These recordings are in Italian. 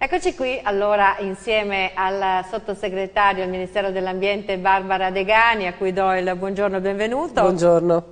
Eccoci qui, allora insieme al sottosegretario al Ministero dell'Ambiente Barbara Degani, a cui do il buongiorno e benvenuto. Buongiorno.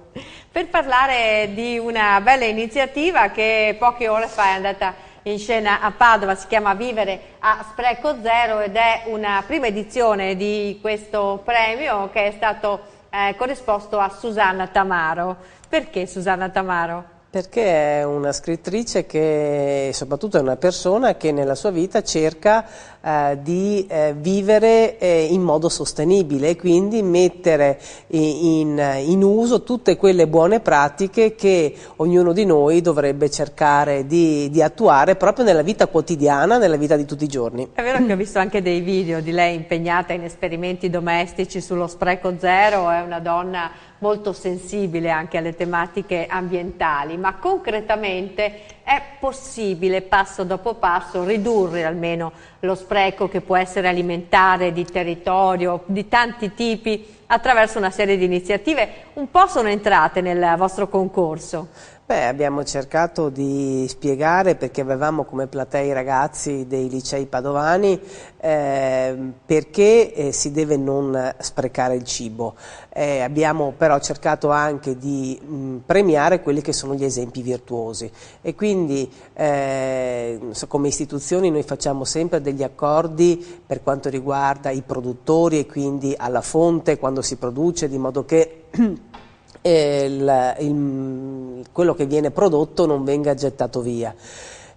Per parlare di una bella iniziativa che poche ore fa è andata in scena a Padova, si chiama Vivere a Spreco Zero ed è una prima edizione di questo premio che è stato eh, corrisposto a Susanna Tamaro. Perché Susanna Tamaro? Perché è una scrittrice che soprattutto è una persona che nella sua vita cerca eh, di eh, vivere eh, in modo sostenibile e quindi mettere in, in, uso tutte quelle buone pratiche che ognuno di noi dovrebbe cercare di, di, attuare proprio nella vita quotidiana, nella vita di tutti i giorni. È vero che ho visto anche dei video di lei impegnata in esperimenti domestici sullo spreco zero, è una donna molto sensibile anche alle tematiche ambientali, ma concretamente è possibile passo dopo passo ridurre almeno lo spreco che può essere alimentare, di territorio, di tanti tipi, attraverso una serie di iniziative. Un po' sono entrate nel vostro concorso. Beh, abbiamo cercato di spiegare perché avevamo come platea i ragazzi dei licei padovani eh, perché eh, si deve non sprecare il cibo. Eh, abbiamo però cercato anche di mh, mm, premiare quelli che sono gli esempi virtuosi e quindi eh, come istituzioni noi facciamo sempre degli accordi per quanto riguarda i produttori e quindi alla fonte quando si produce di modo che il, il, quello che viene prodotto non venga gettato via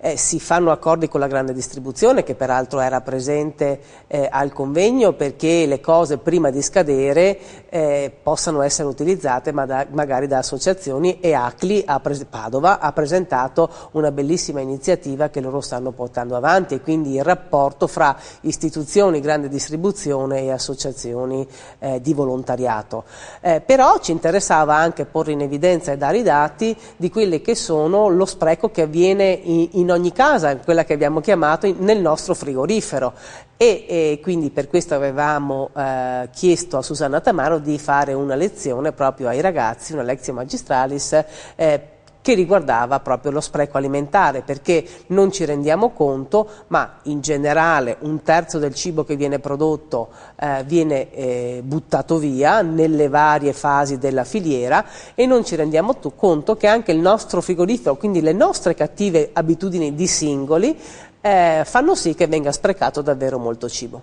eh, si fanno accordi con la grande distribuzione che peraltro era presente eh, al convegno perché le cose prima di scadere eh, possano essere utilizzate ma da, magari da associazioni e ACLI a Padova ha presentato una bellissima iniziativa che loro stanno portando avanti e quindi il rapporto fra istituzioni, grande distribuzione e associazioni eh, di volontariato. Eh, però ci interessava anche porre in evidenza e dare i dati di quelli che sono lo spreco che avviene in, in in ogni casa, quella che abbiamo chiamato nel nostro frigorifero. E, e quindi per questo avevamo eh, chiesto a Susanna Tamaro di fare una lezione proprio ai ragazzi, una lezione magistralis, eh, che riguardava proprio lo spreco alimentare, perché non ci rendiamo conto, ma in generale un terzo del cibo che viene prodotto eh, viene eh, buttato via nelle varie fasi della filiera e non ci rendiamo conto che anche il nostro frigorifero, quindi le nostre cattive abitudini di singoli, eh, fanno sì che venga sprecato davvero molto cibo.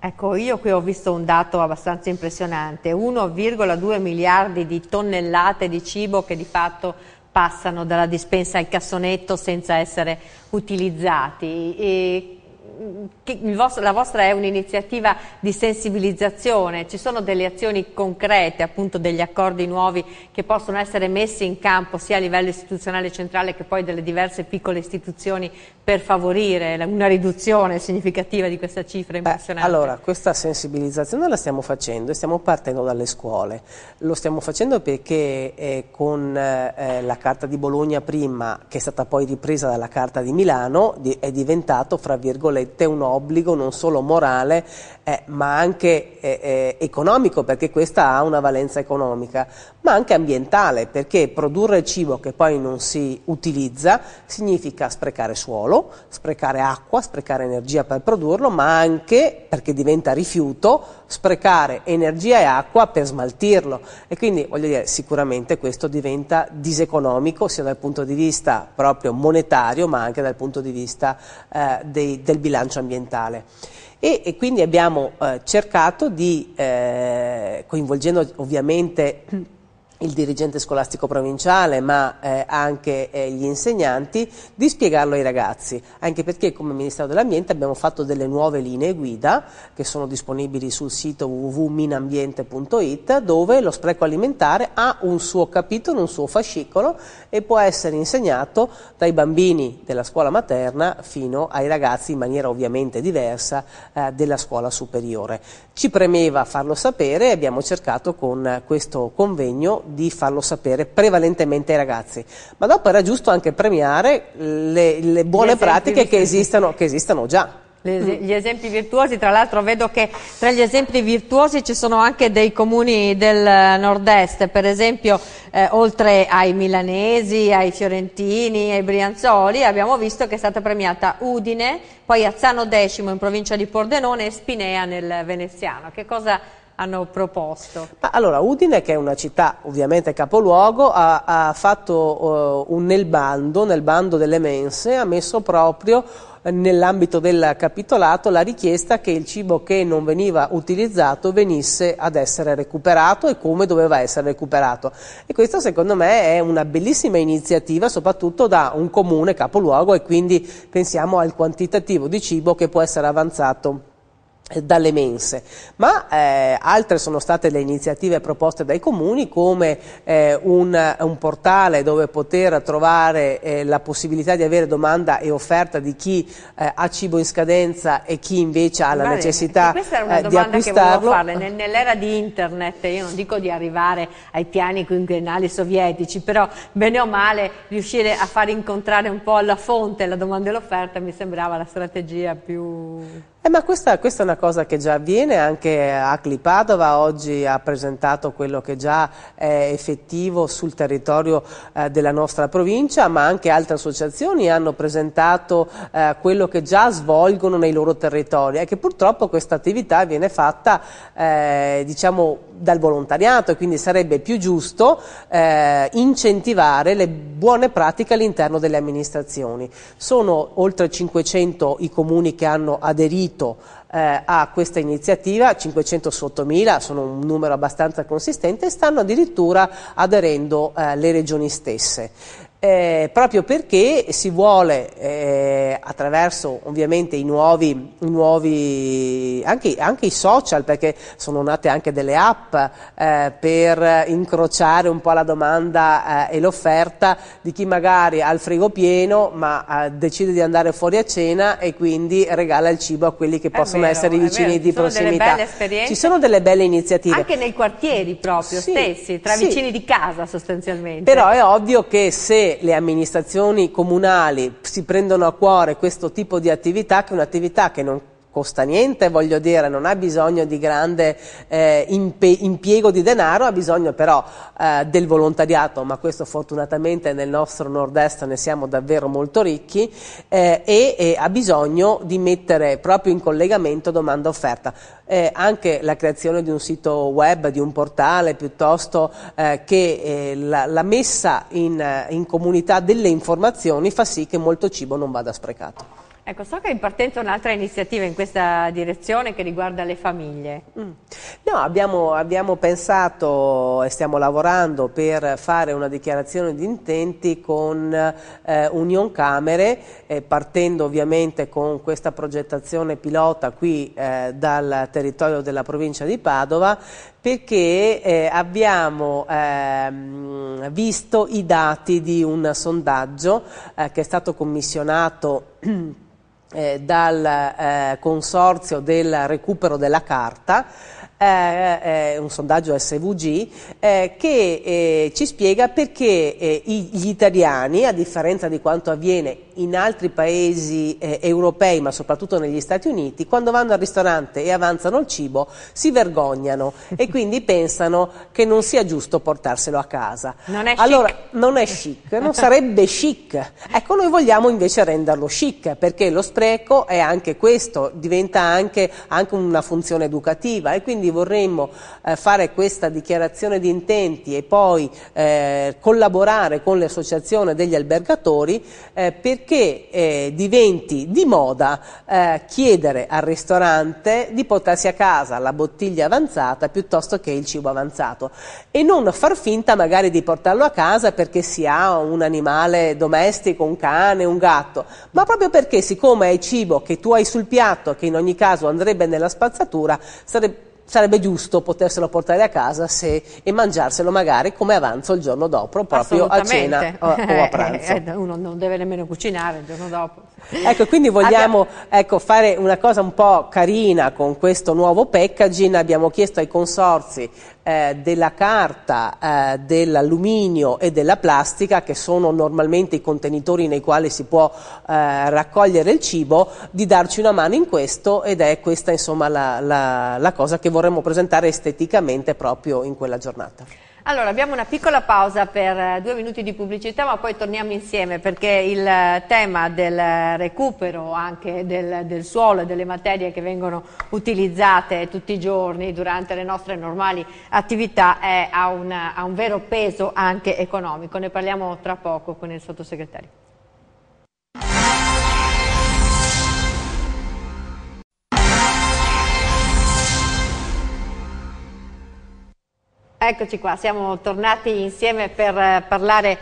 Ecco, io qui ho visto un dato abbastanza impressionante, 1,2 miliardi di tonnellate di cibo che di fatto passano dalla dispensa al cassonetto senza essere utilizzati. E vostro, la vostra è un'iniziativa di sensibilizzazione, ci sono delle azioni concrete, appunto degli accordi nuovi che possono essere messi in campo sia a livello istituzionale centrale che poi delle diverse piccole istituzioni per favorire una riduzione significativa di questa cifra impressionante? Beh, allora, questa sensibilizzazione la stiamo facendo e stiamo partendo dalle scuole. Lo stiamo facendo perché eh, con eh, eh, la Carta di Bologna prima, che è stata poi ripresa dalla Carta di Milano, di, è diventato, fra virgolette, virgolette, un obbligo non solo morale eh, ma anche eh, eh, economico, perché questa ha una valenza economica, ma anche ambientale, perché produrre cibo che poi non si utilizza significa sprecare suolo, sprecare acqua, sprecare energia per produrlo, ma anche, perché diventa rifiuto, sprecare energia e acqua per smaltirlo. E quindi, voglio dire, sicuramente questo diventa diseconomico sia dal punto di vista proprio monetario, ma anche dal punto di vista eh, dei, del bilancio bilancio ambientale. E, e quindi abbiamo eh, cercato di, eh, coinvolgendo ovviamente il dirigente scolastico provinciale ma eh, anche eh, gli insegnanti di spiegarlo ai ragazzi anche perché come Ministero dell'Ambiente abbiamo fatto delle nuove linee guida che sono disponibili sul sito www.minambiente.it dove lo spreco alimentare ha un suo capitolo, un suo fascicolo e può essere insegnato dai bambini della scuola materna fino ai ragazzi in maniera ovviamente diversa eh, della scuola superiore. Ci premeva farlo sapere e abbiamo cercato con questo convegno di farlo sapere prevalentemente ai ragazzi, ma dopo era giusto anche premiare le, le buone pratiche che esistono, che esistono già gli esempi virtuosi, tra l'altro vedo che tra gli esempi virtuosi ci sono anche dei comuni del nord-est, per esempio eh, oltre ai milanesi, ai fiorentini, ai brianzoli, abbiamo visto che è stata premiata Udine, poi Azzano X in provincia di Pordenone e Spinea nel veneziano. Che cosa hanno proposto. Ma allora, Udine, che è una città ovviamente capoluogo, ha, ha fatto uh, un nel bando, nel bando delle mense, ha messo proprio eh, nell'ambito del capitolato la richiesta che il cibo che non veniva utilizzato venisse ad essere recuperato e come doveva essere recuperato e questa secondo me è una bellissima iniziativa soprattutto da un comune capoluogo e quindi pensiamo al quantitativo di cibo che può essere avanzato dalle mense, ma eh, altre sono state le iniziative proposte dai comuni come eh, un, un, portale dove poter trovare eh, la possibilità di avere domanda e offerta di chi eh, ha cibo in scadenza e chi invece ha la Bene, necessità di acquistarlo. Questa era una eh, domanda che volevo farle, nell'era di internet, io non dico di arrivare ai piani quinquennali sovietici, però bene o male riuscire a far incontrare un po' alla fonte la domanda e l'offerta mi sembrava la strategia più... Eh, ma questa, questa, è una cosa che già avviene, anche Acli Padova oggi ha presentato quello che già è effettivo sul territorio eh, della nostra provincia, ma anche altre associazioni hanno presentato eh, quello che già svolgono nei loro territori e che purtroppo questa attività viene fatta eh, diciamo, dal volontariato e quindi sarebbe più giusto eh, incentivare le buone pratiche all'interno delle amministrazioni. Sono oltre 500 i comuni che hanno aderito eh, a questa iniziativa, 500 su 8.000 sono un numero abbastanza consistente e stanno addirittura aderendo eh, le regioni stesse eh, proprio perché si vuole, eh, attraverso ovviamente i nuovi, i nuovi anche, anche, i social, perché sono nate anche delle app eh, per incrociare un po' la domanda eh, e l'offerta di chi magari ha il frigo pieno ma eh, decide di andare fuori a cena e quindi regala il cibo a quelli che possono vero, essere i vicini di prossimità. Ci sono delle belle iniziative. Anche nei quartieri proprio sì, stessi, tra sì. vicini di casa sostanzialmente. Però è ovvio che se le amministrazioni comunali si prendono a cuore questo tipo di attività che è un'attività che non costa niente, voglio dire, non ha bisogno di grande eh, impiego di denaro, ha bisogno però eh, del volontariato, ma questo fortunatamente nel nostro nord-est ne siamo davvero molto ricchi, eh, e, e, ha bisogno di mettere proprio in collegamento domanda-offerta. Eh, anche la creazione di un sito web, di un portale, piuttosto eh, che eh, la, la, messa in, in comunità delle informazioni fa sì che molto cibo non vada sprecato. Ecco, so che è in partenza un'altra iniziativa in questa direzione che riguarda le famiglie. Mm. No, abbiamo, abbiamo, pensato e stiamo lavorando per fare una dichiarazione di intenti con eh, Union Camere, eh, partendo ovviamente con questa progettazione pilota qui eh, dal territorio della provincia di Padova, perché eh, abbiamo ehm, visto i dati di un sondaggio eh, che è stato commissionato eh, dal eh, consorzio del recupero della carta eh, eh, eh un sondaggio SVG, eh, che eh, ci spiega perché eh, i, gli italiani, a differenza di quanto avviene in altri paesi europei, ma soprattutto negli Stati Uniti, quando vanno al ristorante e avanzano il cibo si vergognano e quindi pensano che non sia giusto portarselo a casa. Non è allora, chic. non è chic, non sarebbe chic. Ecco, noi vogliamo invece renderlo chic, perché lo spreco è anche questo, diventa anche, anche una funzione educativa e quindi quindi vorremmo eh, fare questa dichiarazione di intenti e poi eh, collaborare con l'associazione degli albergatori eh, perché eh, diventi di moda eh, chiedere al ristorante di portarsi a casa la bottiglia avanzata piuttosto che il cibo avanzato e non far finta magari di portarlo a casa perché si ha un animale domestico, un cane, un gatto, ma proprio perché siccome è cibo che tu hai sul piatto che in ogni caso andrebbe nella spazzatura, sarebbe sarebbe giusto poterselo portare a casa se, e mangiarselo magari come avanzo il giorno dopo, proprio a cena o, o a pranzo. Eh, uno non deve nemmeno cucinare il giorno dopo ecco, quindi vogliamo abbiamo... ecco, fare una cosa un po' carina con questo nuovo packaging. Abbiamo chiesto ai consorzi eh, della carta, eh, dell'alluminio e della plastica, che sono normalmente i contenitori nei quali si può eh, raccogliere il cibo, di darci una mano in questo ed è questa insomma la, la, la cosa che vorremmo presentare esteticamente proprio in quella giornata. Allora, abbiamo una piccola pausa per eh, due minuti di pubblicità, ma poi torniamo insieme perché il eh, tema del recupero anche del, del suolo e delle materie che vengono utilizzate tutti i giorni durante le nostre normali attività è, ha, un, ha un vero peso anche economico. Ne parliamo tra poco con il sottosegretario. Eccoci qua, siamo tornati insieme per eh, parlare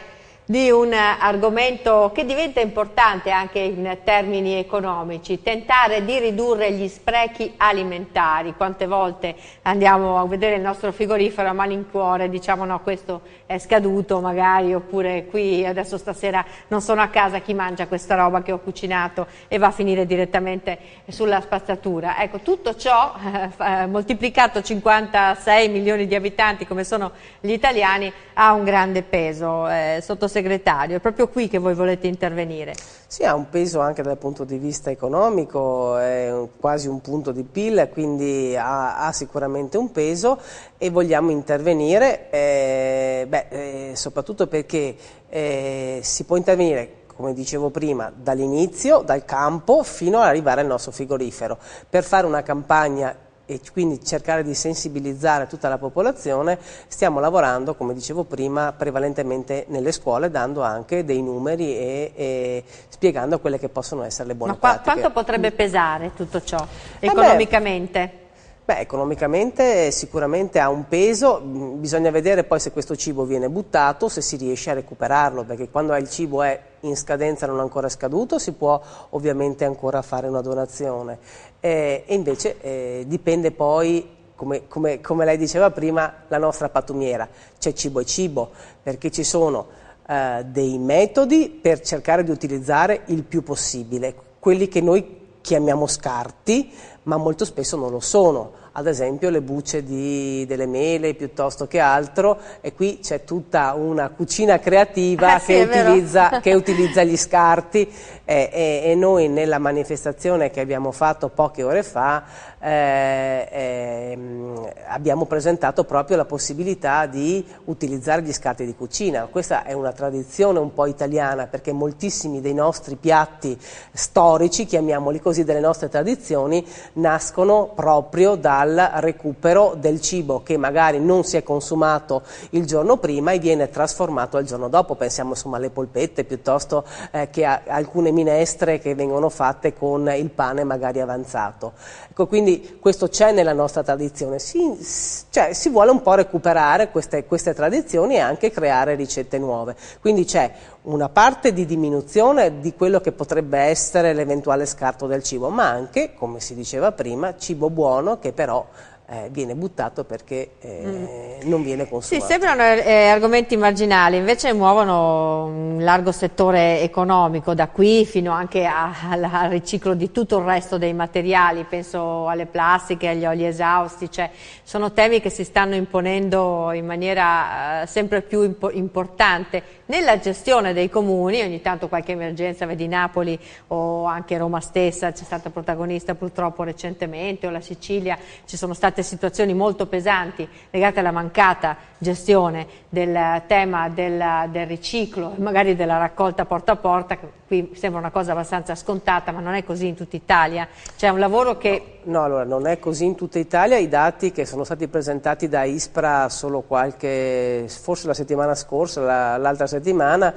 di un argomento che diventa importante anche in termini economici, tentare di ridurre gli sprechi alimentari. Quante volte andiamo a vedere il nostro frigorifero a malincuore, diciamo no, questo è scaduto magari, oppure qui adesso stasera non sono a casa, chi mangia questa roba che ho cucinato e va a finire direttamente sulla spazzatura. Ecco, tutto ciò, eh, eh moltiplicato 56 milioni di abitanti come sono gli italiani, ha un grande peso. Eh, sottosegretario, è proprio qui che voi volete intervenire. Sì, ha un peso anche dal punto di vista economico, è quasi un punto di PIL, quindi ha, ha sicuramente un peso e vogliamo intervenire, eh, beh, eh, soprattutto perché eh, si può intervenire come dicevo prima, dall'inizio, dal campo, fino ad arrivare al nostro frigorifero, per fare una campagna e quindi cercare di sensibilizzare tutta la popolazione, stiamo lavorando, come dicevo prima, prevalentemente nelle scuole, dando anche dei numeri e, e spiegando quelle che possono essere le buone Ma qua, pratiche. Ma quanto potrebbe pesare tutto ciò economicamente? Eh beh, Beh, economicamente sicuramente ha un peso, mm, bisogna vedere poi se questo cibo viene buttato, se si riesce a recuperarlo, perché quando il cibo è in scadenza non ancora scaduto si può ovviamente ancora fare una donazione. Eh, e invece eh, dipende poi come, come, come, lei diceva prima, la nostra patumiera. C'è cibo e cibo, perché ci sono eh, dei metodi per cercare di utilizzare il più possibile, quelli che noi chiamiamo scarti, ma molto spesso non lo sono ad esempio le bucce di, delle mele piuttosto che altro e qui c'è tutta una cucina creativa eh sì, che, utilizza, che, utilizza, gli scarti eh, e, e, noi nella manifestazione che abbiamo fatto poche ore fa eh, ehm, abbiamo presentato proprio la possibilità di utilizzare gli scarti di cucina. Questa è una tradizione un po' italiana perché moltissimi dei nostri piatti storici, chiamiamoli così, delle nostre tradizioni nascono proprio dal al recupero del cibo che magari non si è consumato il giorno prima e viene trasformato il giorno dopo. Pensiamo insomma alle polpette piuttosto eh, che a alcune minestre che vengono fatte con il pane magari avanzato. Ecco, quindi questo c'è nella nostra tradizione. Si, cioè, si vuole un po' recuperare queste, queste tradizioni e anche creare ricette nuove. Quindi c'è una parte di diminuzione di quello che potrebbe essere l'eventuale scarto del cibo, ma anche, come si diceva prima, cibo buono che però eh, viene buttato perché eh, mm. non viene consumato. Sì, sembrano eh, argomenti marginali, invece muovono un largo settore economico, da qui fino anche a, al, al riciclo di tutto il resto dei materiali, penso alle plastiche, agli oli esausti, cioè, sono temi che si stanno imponendo in maniera eh, sempre più impo importante nella gestione dei comuni, ogni tanto qualche emergenza, vedi Napoli o anche Roma stessa, c'è stata protagonista purtroppo recentemente, o la Sicilia, ci sono stati state situazioni molto pesanti legate alla mancata gestione del tema del, del riciclo e magari della raccolta porta a porta, che qui sembra una cosa abbastanza scontata, ma non è così in tutta Italia. C'è un lavoro che... No, no, allora non è così in tutta Italia, i dati che sono stati presentati da ISPRA solo qualche, forse la settimana scorsa, l'altra la, settimana,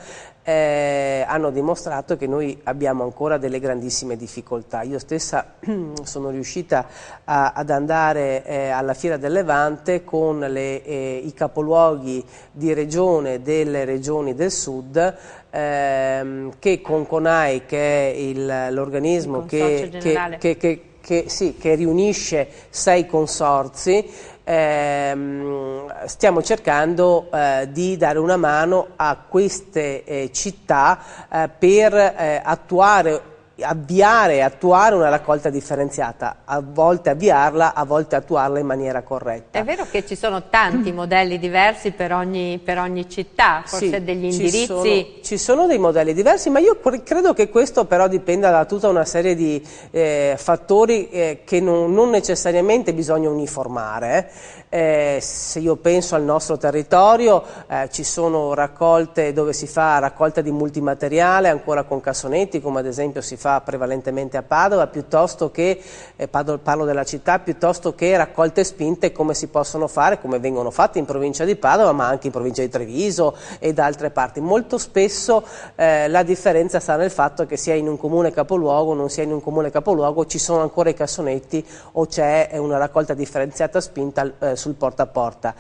eh, hanno dimostrato che noi abbiamo ancora delle grandissime difficoltà. Io stessa sono riuscita a, ad andare eh, alla Fiera del Levante con le, eh, i capoluoghi di regione delle regioni del sud ehm, che con CONAI, che è l'organismo che, che, che, che sì, riunisce sei consorzi, ehm, stiamo cercando eh, di dare una mano a queste eh, città eh, per eh, attuare avviare e attuare una raccolta differenziata, a volte avviarla, a volte attuarla in maniera corretta. È vero che ci sono tanti modelli diversi per ogni, per ogni città, forse sì, degli indirizzi? Ci sono, ci sono, dei modelli diversi, ma io credo che questo però dipenda da tutta una serie di eh, fattori eh, che non, non, necessariamente bisogna uniformare. Eh. Eh, se io penso al nostro territorio eh, ci sono raccolte dove si fa raccolta di multimateriale ancora con cassonetti come ad esempio si fa prevalentemente a Padova piuttosto che, eh, parlo della città, piuttosto che raccolte spinte come si possono fare, come vengono fatte in provincia di Padova ma anche in provincia di Treviso e da altre parti. Molto spesso eh, la differenza sta nel fatto che sia in un comune capoluogo o non sia in un comune capoluogo ci sono ancora i cassonetti o c'è una raccolta differenziata spinta eh, sul porta a porta.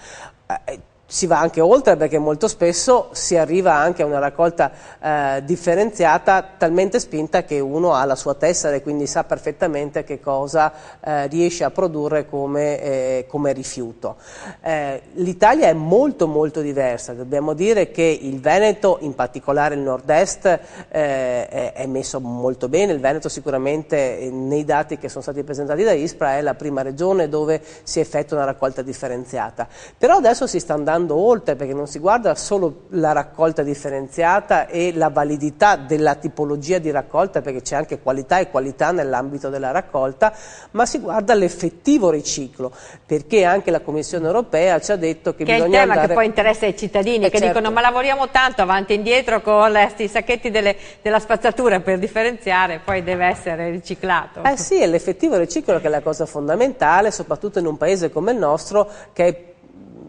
Eh, si va anche oltre perché molto spesso si arriva anche a una raccolta eh, differenziata talmente spinta che uno ha la sua tessera e quindi sa perfettamente che cosa eh, riesce a produrre come, eh, come rifiuto. Eh, L'Italia è molto molto diversa, dobbiamo dire che il Veneto, in particolare il nord-est, eh, è messo molto bene, il Veneto sicuramente eh, nei dati che sono stati presentati da ISPRA è la prima regione dove si effettua una raccolta differenziata, però adesso si sta andando andando oltre perché non si guarda solo la raccolta differenziata e la validità della tipologia di raccolta perché c'è anche qualità e qualità nell'ambito della raccolta, ma si guarda l'effettivo riciclo perché anche la Commissione europea ci ha detto che, che bisogna andare... Che è il tema andare... che poi interessa ai cittadini eh che certo. dicono ma lavoriamo tanto avanti e indietro con questi sacchetti delle, della spazzatura per differenziare poi deve essere riciclato. Eh sì, è l'effettivo riciclo che è la cosa fondamentale soprattutto in un paese come il nostro che è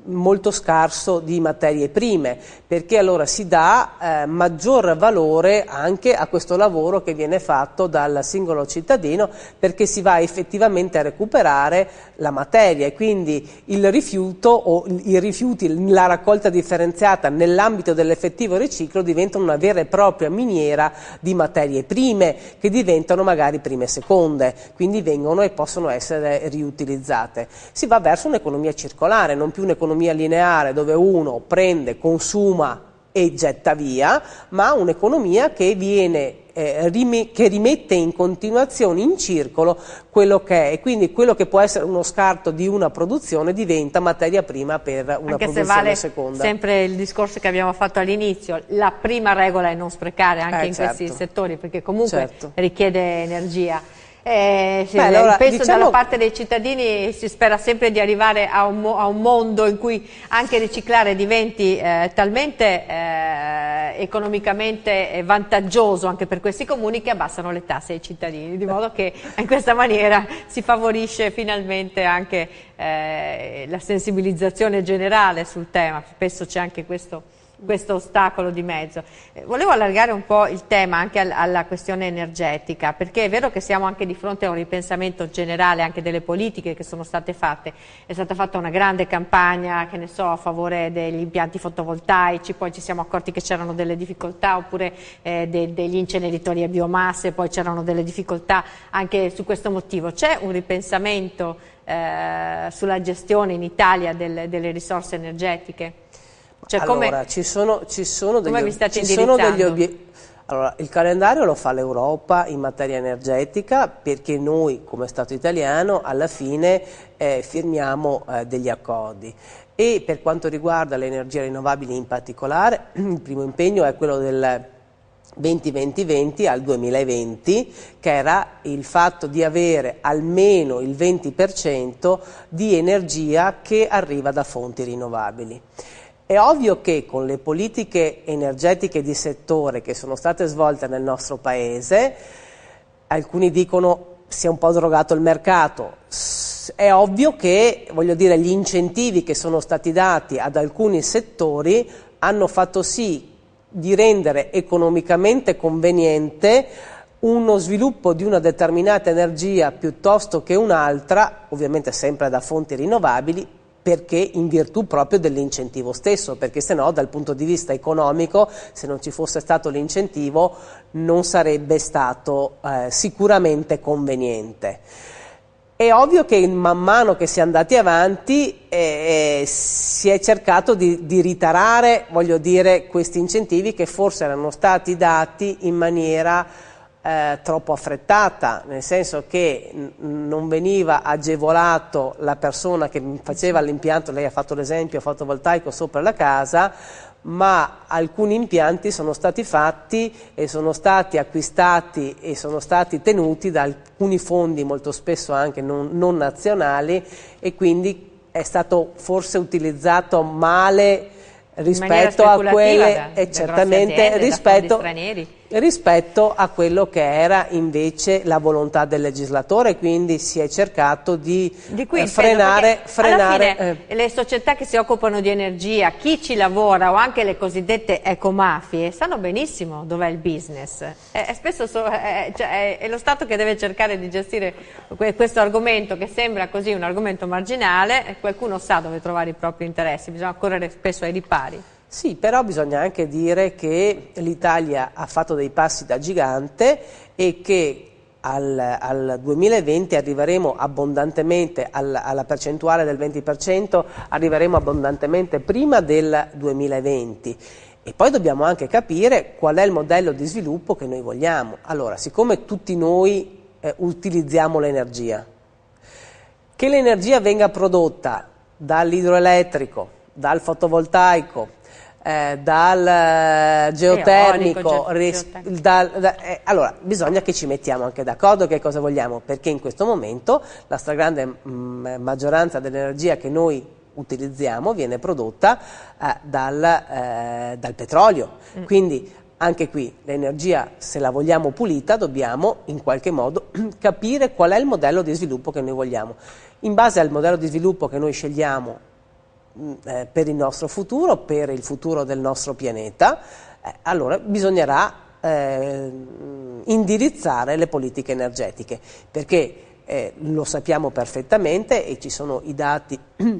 molto scarso di materie prime, perché allora si dà eh, maggior valore anche a questo lavoro che viene fatto dal singolo cittadino, perché si va effettivamente a recuperare la materia e quindi il rifiuto o i rifiuti, la raccolta differenziata nell'ambito dell'effettivo riciclo diventa una vera e propria miniera di materie prime che diventano magari prime e seconde, quindi vengono e possono essere riutilizzate. Si va verso un'economia circolare, non più un'economia un'economia lineare dove uno prende, consuma e getta via, ma un'economia che, eh, che rimette in continuazione in circolo quello che è e quindi quello che può essere uno scarto di una produzione diventa materia prima per una Anche produzione se vale seconda. Sempre il discorso che abbiamo fatto all'inizio, la prima regola è non sprecare anche eh, in certo. questi settori perché comunque certo. richiede energia. Eh, sì, Beh, allora, penso diciamo... dalla parte dei cittadini si spera sempre di arrivare a un, a un mondo in cui anche riciclare diventi eh, talmente eh, economicamente vantaggioso anche per questi comuni che abbassano le tasse ai cittadini, di modo che in questa maniera si favorisce finalmente anche eh, la sensibilizzazione generale sul tema, spesso c'è anche questo questo ostacolo di mezzo. Eh, volevo allargare un po' il tema anche al, alla questione energetica, perché è vero che siamo anche di fronte a un ripensamento generale anche delle politiche che sono state fatte. È stata fatta una grande campagna, che ne so, a favore degli impianti fotovoltaici, poi ci siamo accorti che c'erano delle difficoltà, oppure eh, de, degli inceneritori a biomasse, poi c'erano delle difficoltà anche su questo motivo. C'è un ripensamento eh, sulla gestione in Italia del, delle risorse energetiche? Cioè, allora, come, ci sono, ci sono degli, ci sono degli obiettivi. Allora, il calendario lo fa l'Europa in materia energetica perché noi, come Stato italiano, alla fine eh, firmiamo eh, degli accordi. E per quanto riguarda le energie rinnovabili in particolare, il primo impegno è quello del 2020-2020 al 2020, che era il fatto di avere almeno il 20% di energia che arriva da fonti rinnovabili. È ovvio che con le politiche energetiche di settore che sono state svolte nel nostro Paese, alcuni dicono si è un po' drogato il mercato, è ovvio che dire, gli incentivi che sono stati dati ad alcuni settori hanno fatto sì di rendere economicamente conveniente uno sviluppo di una determinata energia piuttosto che un'altra, ovviamente sempre da fonti rinnovabili, perché in virtù proprio dell'incentivo stesso, perché se no dal punto di vista economico, se non ci fosse stato l'incentivo, non sarebbe stato eh, sicuramente conveniente. È ovvio che man mano che si è andati avanti eh, eh, si è cercato di, di ritarare, voglio dire, questi incentivi che forse erano stati dati in maniera eh, troppo affrettata, nel senso che non veniva agevolato la persona che faceva l'impianto, lei ha fatto l'esempio fotovoltaico sopra la casa, ma alcuni impianti sono stati fatti e sono stati acquistati e sono stati tenuti da alcuni fondi molto spesso anche non, non nazionali e quindi è stato forse utilizzato male rispetto a quelle e certamente aziende, rispetto rispetto a quello che era invece la volontà del legislatore, quindi si è cercato di, di cui, eh, frenare... frenare fine, eh. le società che si occupano di energia, chi ci lavora o anche le cosiddette ecomafie sanno benissimo dov'è il business. Eh, eh, eh, cioè, è, è, so, è, cioè, è, lo Stato che deve cercare di gestire que questo argomento che sembra così un argomento marginale, qualcuno sa dove trovare i propri interessi, bisogna correre spesso ai ripari. Sì, però bisogna anche dire che l'Italia ha fatto dei passi da gigante e che al, al 2020 arriveremo abbondantemente al, alla percentuale del 20%, arriveremo abbondantemente prima del 2020. E poi dobbiamo anche capire qual è il modello di sviluppo che noi vogliamo. Allora, siccome tutti noi eh, utilizziamo l'energia, che l'energia venga prodotta dall'idroelettrico, dal fotovoltaico, eh, dal eh, geotermico, ris, geotermico. Dal, da, eh, allora bisogna che ci mettiamo anche d'accordo che cosa vogliamo, perché in questo momento la stragrande mh, mm, maggioranza dell'energia che noi utilizziamo viene prodotta eh, dal, eh, dal, petrolio, mm. quindi anche qui l'energia se la vogliamo pulita dobbiamo in qualche modo capire qual è il modello di sviluppo che noi vogliamo. In base al modello di sviluppo che noi scegliamo Mm, eh, per il nostro futuro, per il futuro del nostro pianeta, eh, allora bisognerà eh, indirizzare le politiche energetiche, perché eh, lo sappiamo perfettamente e ci sono i dati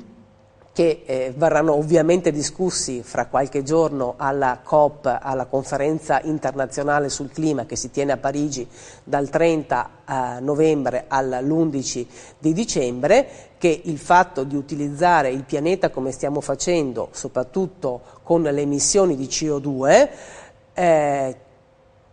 che eh, verranno ovviamente discussi fra qualche giorno alla COP, alla conferenza internazionale sul clima che si tiene a Parigi dal 30 eh, novembre all'11 di dicembre, che il fatto di utilizzare il pianeta come stiamo facendo, soprattutto con le emissioni di CO2, eh,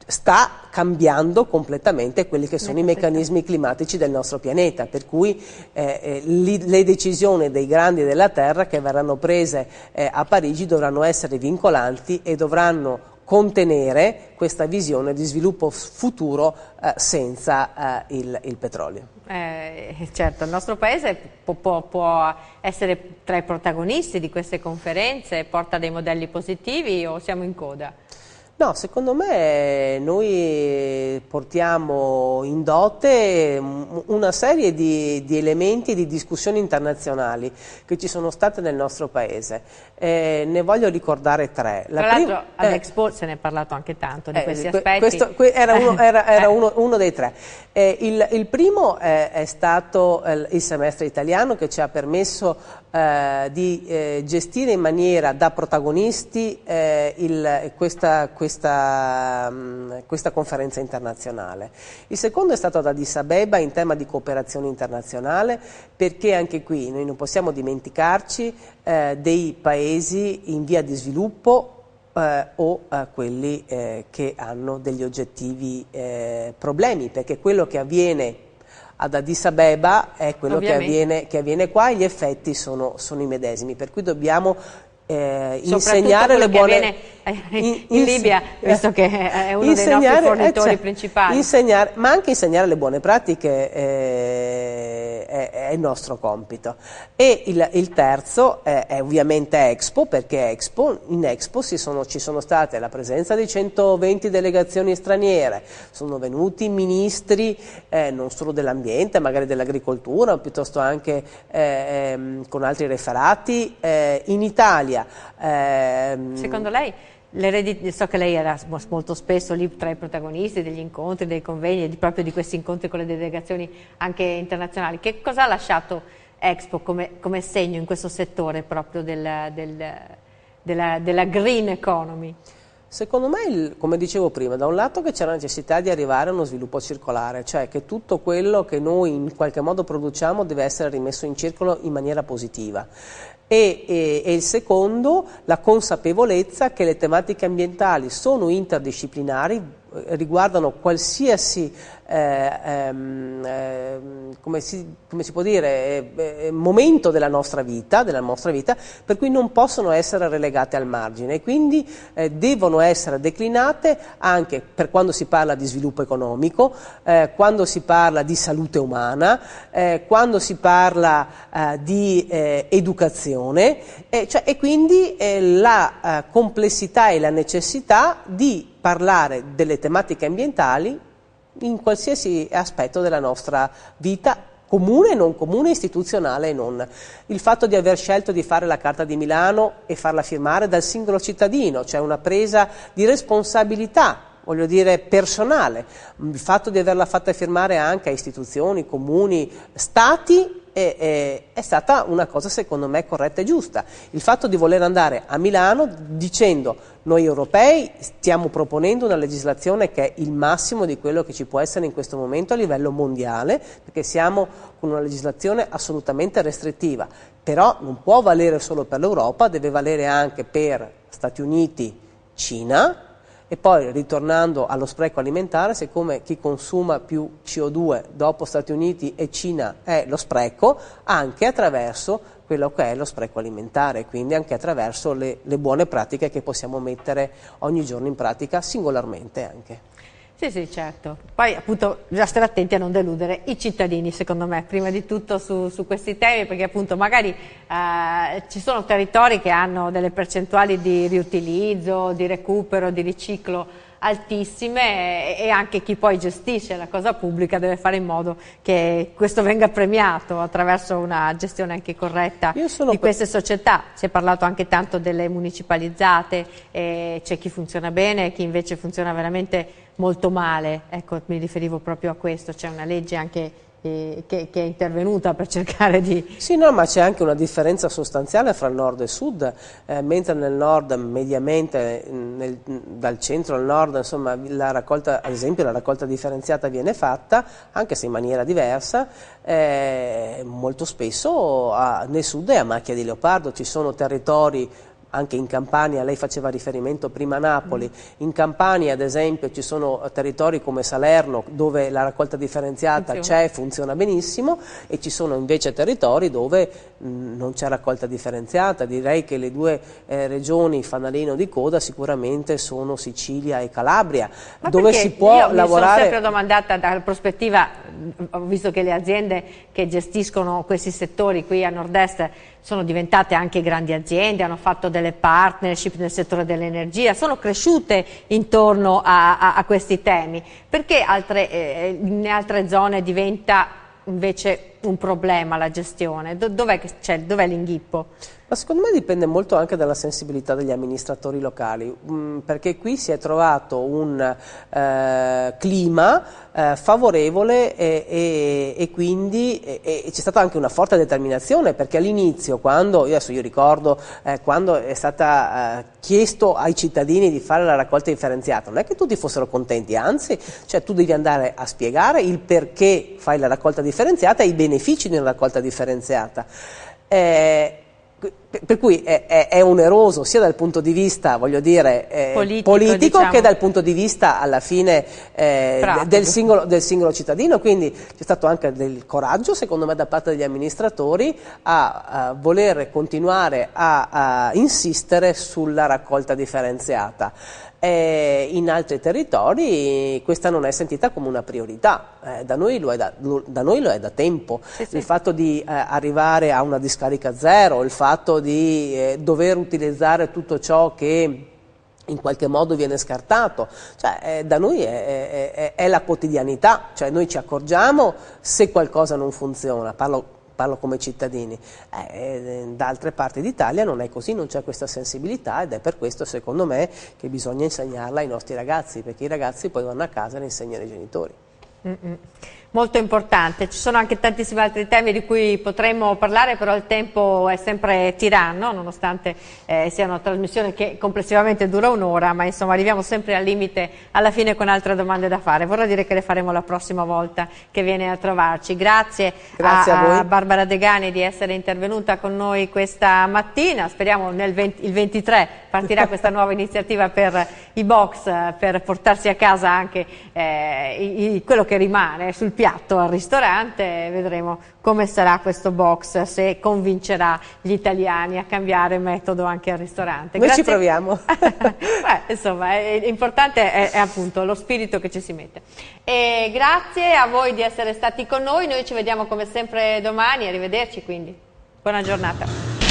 sta cambiando completamente quelli che sono i meccanismi climatici del nostro pianeta, per cui eh, eh le decisioni dei grandi della Terra che verranno prese eh, a Parigi dovranno essere vincolanti e dovranno contenere questa visione di sviluppo futuro eh, senza eh, il, il, petrolio. Eh, certo, il nostro paese può, può, può, essere tra i protagonisti di queste conferenze, porta dei modelli positivi o siamo in coda? No, secondo me noi portiamo in dote una serie di, di elementi di discussioni internazionali che ci sono state nel nostro paese. Eh, ne voglio ricordare tre. La Tra l'altro eh, all'Expo eh, se ne è parlato anche tanto di eh, questi aspetti. Questo, era, uno, era, era uno, uno, dei tre. Eh, il, il, primo è, è stato eh, il semestre italiano che ci ha permesso eh, di eh, gestire in maniera da protagonisti eh, il, questa, questa, mh, mm, questa, conferenza internazionale. Il secondo è stato ad Addis Abeba in tema di cooperazione internazionale perché anche qui noi non possiamo dimenticarci eh, dei paesi in via di sviluppo eh, o eh, quelli eh, che hanno degli oggettivi eh, problemi, perché quello che avviene ad Addis Abeba è quello che avviene, che avviene, qua e gli effetti sono, sono i medesimi, per cui dobbiamo eh, insegnare le buone... in, in Libia, visto che è uno dei nostri eh, fornitori cioè, principali. ma anche insegnare le buone pratiche eh, è, è, il nostro compito. E il, il terzo è, è, ovviamente Expo, perché Expo, in Expo sono, ci sono state la presenza di 120 delegazioni straniere, sono venuti ministri eh, non solo dell'ambiente, magari dell'agricoltura, piuttosto anche eh, ehm, con altri referati eh, in Italia. Ehm, Secondo lei so che lei era molto spesso lì tra i protagonisti degli incontri, dei convegni e proprio di questi incontri con le delegazioni anche internazionali. Che cosa ha lasciato Expo come, come segno in questo settore proprio della, del, della, della green economy? Secondo me, il, come dicevo prima, da un lato che c'è la necessità di arrivare a uno sviluppo circolare, cioè che tutto quello che noi in qualche modo produciamo deve essere rimesso in circolo in maniera positiva. E, e, e, il secondo, la consapevolezza che le tematiche ambientali sono interdisciplinari, eh, riguardano qualsiasi eh, ehm, eh, come, si, come, si, può dire, eh, eh, momento della nostra, vita, della nostra vita, per cui non possono essere relegate al margine e quindi eh, devono essere declinate anche per quando si parla di sviluppo economico, quando si parla di salute umana, quando si parla di educazione cioè, e quindi la complessità e la necessità di parlare delle tematiche ambientali in qualsiasi aspetto della nostra vita comune e non comune, istituzionale e non. Il fatto di aver scelto di fare la Carta di Milano e farla firmare dal singolo cittadino, cioè una presa di responsabilità voglio dire, personale. Il fatto di averla fatta firmare anche a istituzioni, comuni, stati è, è, è, stata una cosa secondo me corretta e giusta. Il fatto di voler andare a Milano dicendo noi europei stiamo proponendo una legislazione che è il massimo di quello che ci può essere in questo momento a livello mondiale, perché siamo con una legislazione assolutamente restrittiva, però non può valere solo per l'Europa, deve valere anche per Stati Uniti, Cina, e poi ritornando allo spreco alimentare, siccome chi consuma più CO2 dopo Stati Uniti e Cina è lo spreco, anche attraverso quello che è lo spreco alimentare, quindi anche attraverso le, le buone pratiche che possiamo mettere ogni giorno in pratica, singolarmente anche. Sì, sì, certo. Poi appunto bisogna stare attenti a non deludere i cittadini, secondo me, prima di tutto su, su questi temi, perché appunto magari eh, ci sono territori che hanno delle percentuali di riutilizzo, di recupero, di riciclo altissime e anche chi poi gestisce la cosa pubblica deve fare in modo che questo venga premiato attraverso una gestione anche corretta di queste società. Si è parlato anche tanto delle municipalizzate, eh, c'è chi funziona bene e chi invece funziona veramente molto male, ecco mi riferivo proprio a questo, c'è una legge anche che, che, è intervenuta per cercare di... Sì, no, ma c'è anche una differenza sostanziale fra nord e sud, eh, mentre nel nord mediamente, nel, dal centro al nord, insomma, la raccolta, ad esempio la raccolta differenziata viene fatta, anche se in maniera diversa, eh, molto spesso a, nel sud è a macchia di leopardo, ci sono territori anche in Campania, lei faceva riferimento prima a Napoli, mm. in Campania ad esempio ci sono eh, territori come Salerno dove la raccolta differenziata c'è, e funziona benissimo e ci sono invece territori dove non c'è raccolta differenziata, direi che le due eh, regioni fanalino di coda sicuramente sono Sicilia e Calabria, Ma dove si può io lavorare... Io mi sono sempre domandata dalla prospettiva, ho visto che le aziende che gestiscono questi settori qui a nord-est sono diventate anche grandi aziende, hanno fatto delle partnership nel settore dell'energia, sono cresciute intorno a, a, a questi temi, perché altre, eh, in altre zone diventa invece un problema la gestione? Dov'è, cioè, dov l'inghippo? Ma secondo me dipende molto anche dalla sensibilità degli amministratori locali, mh, mm, perché qui si è trovato un eh, clima eh, favorevole e, e, e quindi c'è stata anche una forte determinazione, perché all'inizio, quando, io adesso io ricordo, eh, quando è stata eh, chiesto ai cittadini di fare la raccolta differenziata, non è che tutti fossero contenti, anzi, cioè, tu devi andare a spiegare il perché fai la raccolta differenziata e i benefici benefici di una raccolta differenziata. Eh, per cui è, è, è, oneroso sia dal punto di vista dire, eh, politico, politico diciamo. che dal punto di vista alla fine eh, del, singolo, del, singolo, cittadino, quindi c'è stato anche del coraggio secondo me da parte degli amministratori a, a voler continuare a, a, insistere sulla raccolta differenziata. Eh, in altri territori questa non è sentita come una priorità, eh, da noi, da, lo, da, noi lo è da, tempo, sì, sì. il fatto di eh, arrivare a una discarica zero, il fatto di eh, dover utilizzare tutto ciò che in qualche modo viene scartato, cioè, eh, da noi è, è, è, la quotidianità, cioè noi ci accorgiamo se qualcosa non funziona, parlo, parlo come cittadini, eh, eh, da altre parti d'Italia non è così, non c'è questa sensibilità ed è per questo secondo me che bisogna insegnarla ai nostri ragazzi, perché i ragazzi poi vanno a casa e le insegnano ai genitori. Mm -mm molto importante. Ci sono anche tantissimi altri temi di cui potremmo parlare, però il tempo è sempre tiranno, nonostante eh, sia una trasmissione che complessivamente dura un'ora, ma insomma arriviamo sempre al limite alla fine con altre domande da fare. Vorrei dire che le faremo la prossima volta che viene a trovarci. Grazie, Grazie a, a Barbara Degani di essere intervenuta con noi questa mattina. Speriamo nel 20, il 23 partirà questa nuova iniziativa per i box, per portarsi a casa anche eh, i, quello che rimane sul piatto al ristorante e vedremo come sarà questo box, se convincerà gli italiani a cambiare metodo anche al ristorante. Noi Grazie. ci proviamo. Beh, insomma, l'importante è, è, appunto lo spirito che ci si mette. E grazie a voi di essere stati con noi, noi ci vediamo come sempre domani, arrivederci quindi. Buona giornata.